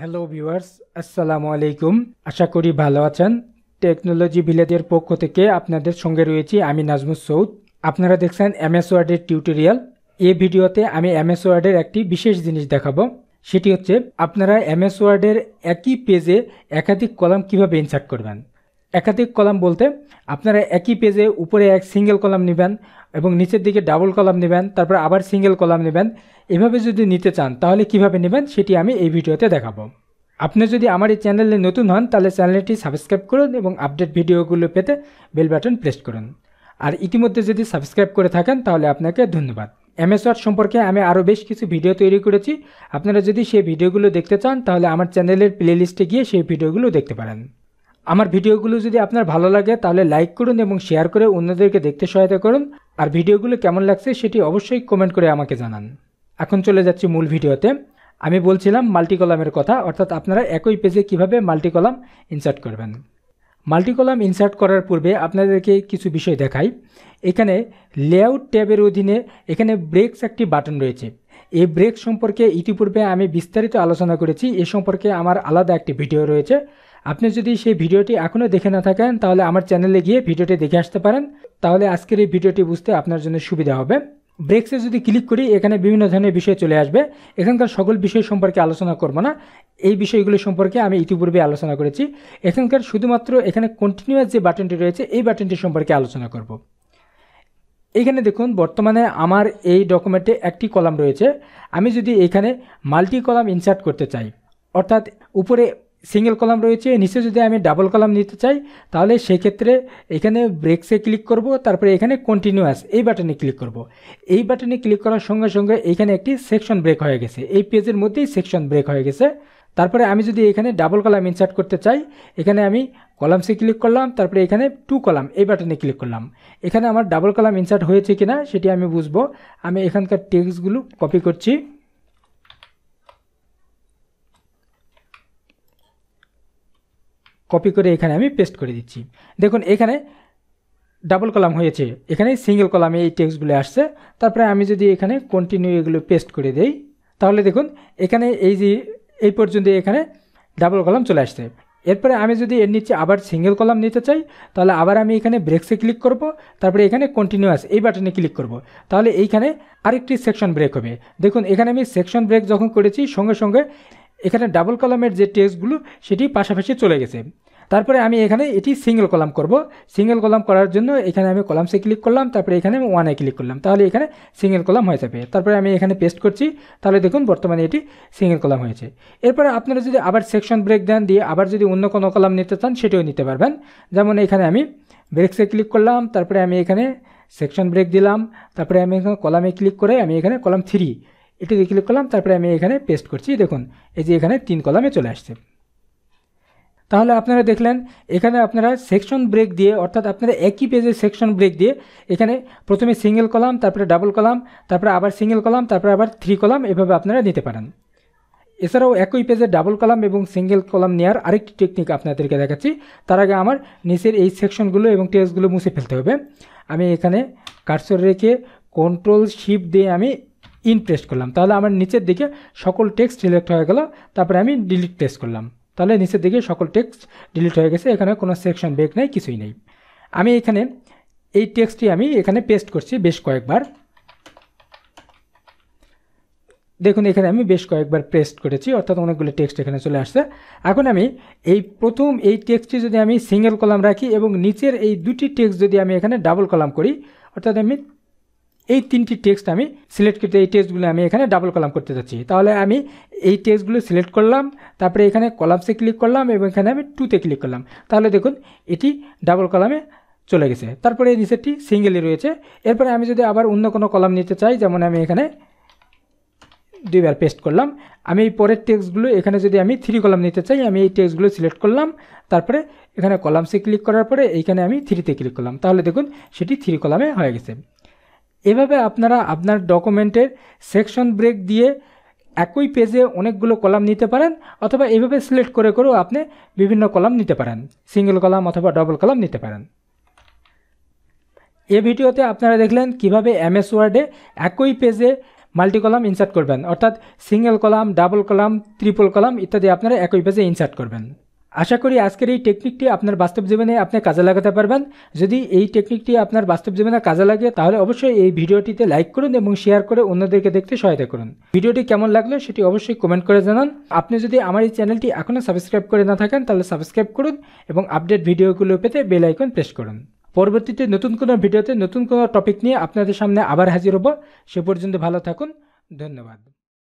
hello viewers আসসালামু আলাইকুম আশা করি ভালো আছেন টেকনোলজি ভিলেজের পক্ষ থেকে আপনাদের সঙ্গে রয়েছি আমি নাজমুস সৌদ আপনারা দেখছেন এমএস ওয়ার্ডের টিউটোরিয়াল এই ভিডিওতে আমি এমএস ওয়ার্ডের একটি বিশেষ জিনিস দেখাবো সেটি হচ্ছে আপনারা এমএস ওয়ার্ডের একই পেজে একাধিক কলাম কিভাবে ইনসার্ট করবেন একাধিক কলাম বলতে আপনারা একই পেজে উপরে এক সিঙ্গেল কলাম নেবেন এবং নিচের দিকে ডাবল কলাম নেবেন তারপর আবার সিঙ্গেল কলাম নেবেন এভাবে যদি নিতে চান তাহলে কিভাবে নেবেন সেটি আমি এই ভিডিওতে দেখাবো আপনি যদি আমার এই চ্যানেলে নতুন হন তাহলে চ্যানেলটি সাবস্ক্রাইব করুন এবং আপডেট ভিডিওগুলো পেতে বেল বাটন প্রেস করুন আর ইতিমধ্যে যদি সাবস্ক্রাইব করে থাকেন তাহলে আপনাকে ধন্যবাদ এমএস ওয়ার্ড সম্পর্কে আমি আরও বেশ কিছু ভিডিও তৈরি করেছি আপনারা যদি সেই ভিডিওগুলো দেখতে চান তাহলে আমার চ্যানেলের প্লেলিস্টে গিয়ে সেই ভিডিওগুলো দেখতে পারেন আমার ভিডিওগুলো যদি আপনার ভালো লাগে তাহলে লাইক করুন এবং শেয়ার করে অন্যদেরকে দেখতে সহায়তা করুন আর ভিডিওগুলো কেমন লাগছে সেটি অবশ্যই কমেন্ট করে আমাকে জানান এখন চলে যাচ্ছি মূল ভিডিওতে আমি বলছিলাম মাল্টিকলামের কথা অর্থাৎ আপনারা একই পেজে কিভাবে মাল্টিকলাম ইনসার্ট করবেন মাল্টিকলাম ইনসার্ট করার পূর্বে আপনাদেরকে কিছু বিষয় দেখাই এখানে লেআউট ট্যাবের অধীনে এখানে ব্রেকস একটি বাটন রয়েছে এই ব্রেক সম্পর্কে ইতিপূর্বে আমি বিস্তারিত আলোচনা করেছি এ সম্পর্কে আমার আলাদা একটি ভিডিও রয়েছে আপনি যদি সেই ভিডিওটি এখনও দেখে না থাকেন তাহলে আমার চ্যানেলে গিয়ে ভিডিওটি দেখে আসতে পারেন তাহলে আজকের এই ভিডিওটি বুঝতে আপনার জন্য সুবিধা হবে ব্রেক্সে যদি ক্লিক করি এখানে বিভিন্ন ধরনের বিষয় চলে আসবে এখানকার সকল বিষয় সম্পর্কে আলোচনা করব না এই বিষয়গুলো সম্পর্কে আমি ইতিপূর্বে আলোচনা করেছি এখানকার শুধুমাত্র এখানে কন্টিনিউয়াস যে বাটনটি রয়েছে এই বাটনটি সম্পর্কে আলোচনা করব এখানে দেখুন বর্তমানে আমার এই ডকুমেন্টে একটি কলাম রয়েছে আমি যদি এখানে মাল্টি কলাম ইনসার্ট করতে চাই অর্থাৎ উপরে সিঙ্গেল কলাম রয়েছে নিচে যদি আমি ডাবল কলাম নিতে চাই তাহলে সেক্ষেত্রে এখানে ব্রেক্সে ক্লিক করব তারপরে এখানে কন্টিনিউয়াস এই বাটনে ক্লিক করব এই বাটনে ক্লিক করার সঙ্গে সঙ্গে এখানে একটি সেকশন ব্রেক হয়ে গেছে এই পেজের মধ্যেই সেকশন ব্রেক হয়ে গেছে তারপরে আমি যদি এখানে ডাবল কলাম ইনসার্ট করতে চাই এখানে আমি কলামসে ক্লিক করলাম তারপরে এখানে টু কলাম এই বাটনে ক্লিক করলাম এখানে আমার ডাবল কলাম ইনসার্ট হয়েছে কিনা সেটি আমি বুঝবো আমি এখানকার টেক্সটগুলো কপি করছি কপি করে এখানে আমি পেস্ট করে দিচ্ছি দেখুন এখানে ডাবল কলাম হয়েছে এখানে সিঙ্গেল কলামে এই টেক্সটগুলো আসছে তারপরে আমি যদি এখানে কন্টিনিউ এগুলো পেস্ট করে দেই তাহলে দেখুন এখানে এই যে এই পর্যন্ত এখানে ডাবল কলাম চলে আসছে এরপরে আমি যদি এর নিচে আবার সিঙ্গেল কলাম নিতে চাই তাহলে আবার আমি এখানে ব্রেক্সে ক্লিক করব তারপরে এখানে কন্টিনিউয়াস এই বাটনে ক্লিক করব তাহলে এইখানে আরেকটি সেকশন ব্রেক হবে দেখুন এখানে আমি সেকশন ব্রেক যখন করেছি সঙ্গে সঙ্গে এখানে ডাবল কলামের যে টেক্সটগুলো সেটি পাশাপাশি চলে গেছে তারপরে আমি এখানে এটি সিঙ্গেল কলাম করব সিঙ্গেল কলাম করার জন্য এখানে আমি কলামসে ক্লিক করলাম তারপরে এখানে আমি ওয়ানে ক্লিক করলাম তাহলে এখানে সিঙ্গেল কলাম হয়ে যাবে তারপরে আমি এখানে পেস্ট করছি তাহলে দেখুন বর্তমানে এটি সিঙ্গেল কলাম হয়েছে এরপরে আপনারা যদি আবার সেকশন ব্রেক দেন দিয়ে আবার যদি অন্য কোনো কলাম নিতে চান সেটিও নিতে পারবেন যেমন এখানে আমি ব্রেকসে ক্লিক করলাম তারপরে আমি এখানে সেকশন ব্রেক দিলাম তারপরে আমি এখানে কলামে ক্লিক করে আমি এখানে কলাম থ্রি এটিতে ক্লিক করলাম তারপরে আমি এখানে পেস্ট করছি দেখুন এই যে এখানে তিন কলামে চলে আসছে তাহলে আপনারা দেখলেন এখানে আপনারা সেকশন ব্রেক দিয়ে অর্থাৎ আপনারা একই পেজে সেকশন ব্রেক দিয়ে এখানে প্রথমে সিঙ্গেল কলাম তারপরে ডাবল কলাম তারপরে আবার সিঙ্গেল কলাম তারপরে আবার থ্রি কলাম এভাবে আপনারা নিতে পারেন এছাড়াও একই পেজে ডাবল কলাম এবং সিঙ্গেল কলাম নেওয়ার আরেকটি টেকনিক আপনাদেরকে দেখাচ্ছি তার আগে আমার নিচের এই সেকশনগুলো এবং টেস্টগুলো মুছে ফেলতে হবে আমি এখানে কার্সর রেখে কন্ট্রোল শিপ দিয়ে আমি ইন করলাম তাহলে আমার নিচের দিকে সকল টেক্সট সিলেক্ট হয়ে গেল তারপরে আমি ডিলিট প্রেস করলাম তাহলে নিচের দিকে সকল টেক্সট ডিলিট হয়ে গেছে এখানে কোনো সেকশন ব্রেক নেই কিছুই নেই আমি এখানে এই টেক্সটটি আমি এখানে পেস্ট করছি বেশ কয়েকবার দেখুন এখানে আমি বেশ কয়েকবার পেস্ট করেছি অর্থাৎ অনেকগুলো টেক্সট এখানে চলে আসছে এখন আমি এই প্রথম এই টেক্সটটি যদি আমি সিঙ্গেল কলাম রাখি এবং নিচের এই দুটি টেক্সট যদি আমি এখানে ডাবল কলাম করি অর্থাৎ আমি এই তিনটি টেক্সট আমি সিলেক্ট করতে এই টেক্সটগুলো আমি এখানে ডাবল কলাম করতে যাচ্ছি তাহলে আমি এই টেক্সটগুলো সিলেক্ট করলাম তারপরে এখানে কলামসে ক্লিক করলাম এবং এখানে আমি টুতে ক্লিক করলাম তাহলে দেখুন এটি ডাবল কলামে চলে গেছে তারপরে এই নিচেরটি সিঙ্গেলই রয়েছে এরপরে আমি যদি আবার অন্য কোনো কলাম নিতে চাই যেমন আমি এখানে দুইবার পেস্ট করলাম আমি এই পরের টেক্সটগুলো এখানে যদি আমি থ্রি কলাম নিতে চাই আমি এই টেক্সটগুলো সিলেক্ট করলাম তারপরে এখানে কলামসে ক্লিক করার পরে এইখানে আমি থ্রিতে ক্লিক করলাম তাহলে দেখুন সেটি থ্রি কলামে হয়ে গেছে এভাবে আপনারা আপনার ডকুমেন্টের সেকশন ব্রেক দিয়ে একই পেজে অনেকগুলো কলাম নিতে পারেন অথবা এভাবে সিলেক্ট করে করেও আপনি বিভিন্ন কলাম নিতে পারেন সিঙ্গেল কলাম অথবা ডবল কলাম নিতে পারেন এ ভিডিওতে আপনারা দেখলেন কিভাবে এমএস ওয়ার্ডে একই পেজে মাল্টি কলাম ইনসার্ট করবেন অর্থাৎ single column double column triple column ইত্যাদি আপনারা একই পেজে ইনসার্ট করবেন আশা করি আজকের এই টেকনিকটি আপনার বাস্তব জীবনে আপনি কাজে লাগাতে পারবেন যদি এই টেকনিকটি আপনার বাস্তব জীবনে কাজে লাগে তাহলে অবশ্যই এই ভিডিওটিতে লাইক করুন এবং শেয়ার করে অন্যদেরকে দেখতে সহায়তা করুন ভিডিওটি কেমন লাগলো সেটি অবশ্যই কমেন্ট করে জানান আপনি যদি আমার এই চ্যানেলটি এখনও সাবস্ক্রাইব করে না থাকেন তাহলে সাবস্ক্রাইব করুন এবং আপডেট ভিডিওগুলো পেতে বেল আইকন প্রেস করুন পরবর্তীতে নতুন কোনো ভিডিওতে নতুন কোনো টপিক নিয়ে আপনাদের সামনে আবার হাজির হব সে পর্যন্ত ভালো থাকুন ধন্যবাদ